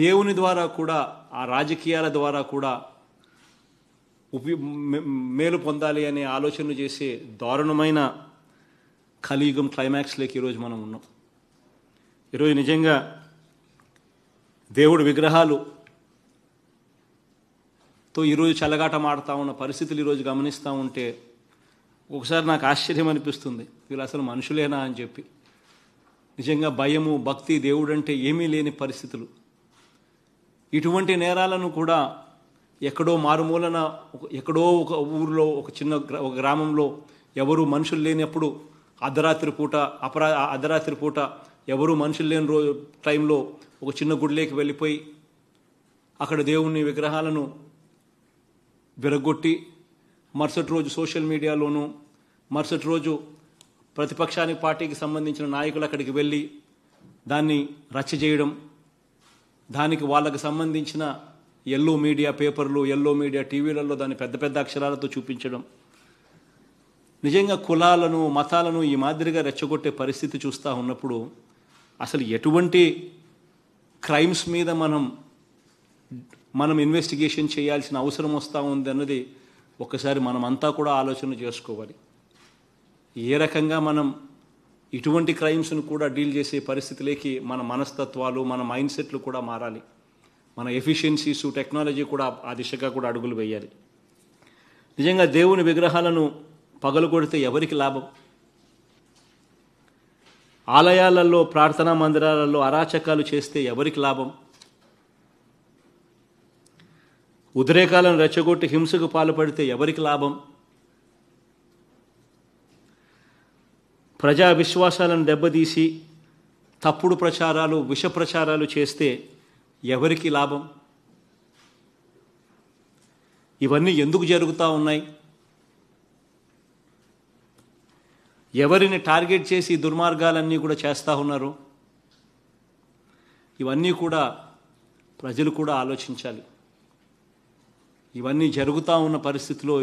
దేవుని ద్వారా కూడా ఆ రాజకీయాల ద్వారా కూడా ఉపయో మేలు పొందాలి అనే ఆలోచనలు చేసే దారుణమైన కలియుగం క్లైమాక్స్లోకి ఈరోజు మనం ఉన్నాం ఈరోజు నిజంగా దేవుడు విగ్రహాలు తో ఈరోజు చల్లగాట మాడుతూ ఉన్న పరిస్థితులు ఈరోజు గమనిస్తూ ఉంటే ఒకసారి నాకు ఆశ్చర్యం అనిపిస్తుంది వీళ్ళు అసలు మనుషులేనా అని చెప్పి నిజంగా భయము భక్తి దేవుడంటే ఏమీ లేని పరిస్థితులు ఇటువంటి నేరాలను కూడా ఎక్కడో మారుమూలన ఎక్కడో ఒక ఊరిలో ఒక చిన్న ఒక గ్రామంలో ఎవరు మనుషులు లేనప్పుడు అర్ధరాత్రి పూట అపరా అర్ధరాత్రి పూట ఎవరు మనుషులు లేని రోజు టైంలో ఒక చిన్న గుడిలోకి వెళ్ళిపోయి అక్కడ దేవుని విగ్రహాలను విరగొట్టి మరుసటి రోజు సోషల్ మీడియాలోనూ మరుసటి రోజు ప్రతిపక్షానికి పార్టీకి సంబంధించిన నాయకులు అక్కడికి వెళ్ళి దాన్ని రచ్చ చేయడం దానికి వాళ్ళకు సంబంధించిన ఎల్లో మీడియా పేపర్లు ఎల్లో మీడియా టీవీలలో దాన్ని పెద్ద పెద్ద అక్షరాలతో చూపించడం నిజంగా కులాలను మతాలను ఈ మాదిరిగా రెచ్చగొట్టే పరిస్థితి చూస్తూ ఉన్నప్పుడు అసలు ఎటువంటి క్రైమ్స్ మీద మనం మనం ఇన్వెస్టిగేషన్ చేయాల్సిన అవసరం వస్తూ ఉంది అన్నది ఒకసారి మనమంతా కూడా ఆలోచన చేసుకోవాలి ఏ రకంగా మనం ఇటువంటి క్రైమ్స్ను కూడా డీల్ చేసే పరిస్థితిలోకి మన మనస్తత్వాలు మన మైండ్ సెట్లు కూడా మారాలి మన ఎఫిషియన్సీస్ టెక్నాలజీ కూడా ఆ దిశగా కూడా అడుగులు వేయాలి నిజంగా దేవుని విగ్రహాలను కొడితే ఎవరికి లాభం ఆలయాలలో ప్రార్థనా మందిరాలలో అరాచకాలు చేస్తే ఎవరికి లాభం ఉద్రేకాలను రెచ్చగొట్టి హింసకు పాల్పడితే ఎవరికి లాభం ప్రజా విశ్వాసాలను దెబ్బతీసి తప్పుడు ప్రచారాలు విష ప్రచారాలు చేస్తే ఎవరికి లాభం ఇవన్నీ ఎందుకు జరుగుతూ ఉన్నాయి ఎవరిని టార్గెట్ చేసి దుర్మార్గాలన్నీ కూడా చేస్తూ ఉన్నారు ఇవన్నీ కూడా ప్రజలు కూడా ఆలోచించాలి ఇవన్నీ జరుగుతూ ఉన్న పరిస్థితిలో